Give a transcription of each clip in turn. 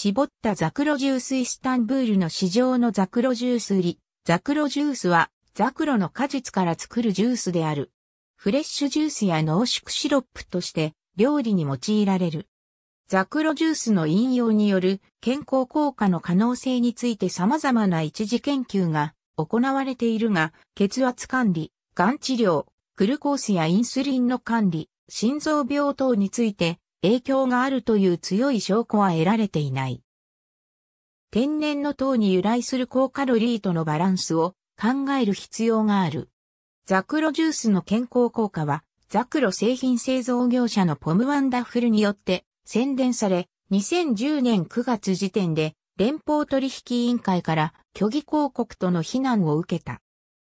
絞ったザクロジュースイスタンブールの市場のザクロジュース売り。ザクロジュースはザクロの果実から作るジュースである。フレッシュジュースや濃縮シロップとして料理に用いられる。ザクロジュースの引用による健康効果の可能性について様々な一次研究が行われているが、血圧管理、がん治療、グルコースやインスリンの管理、心臓病等について影響があるという強い証拠は得られていない。天然の糖に由来する高カロリーとのバランスを考える必要がある。ザクロジュースの健康効果は、ザクロ製品製造業者のポムワンダッフルによって宣伝され、2010年9月時点で連邦取引委員会から虚偽広告との非難を受けた。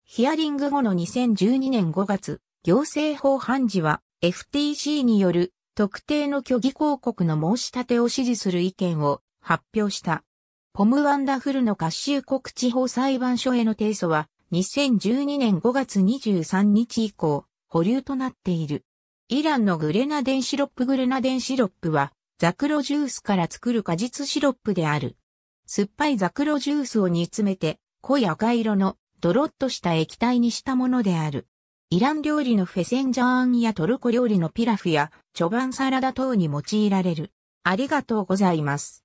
ヒアリング後の2012年5月、行政法判事は FTC による特定の虚偽広告の申し立てを支持する意見を発表した。ポムワンダフルの合衆国地方裁判所への提訴は2012年5月23日以降保留となっている。イランのグレナデンシロップグレナデンシロップはザクロジュースから作る果実シロップである。酸っぱいザクロジュースを煮詰めて濃い赤色のドロッとした液体にしたものである。イラン料理のフェセンジャーンやトルコ料理のピラフやチョバンサラダ等に用いられる。ありがとうございます。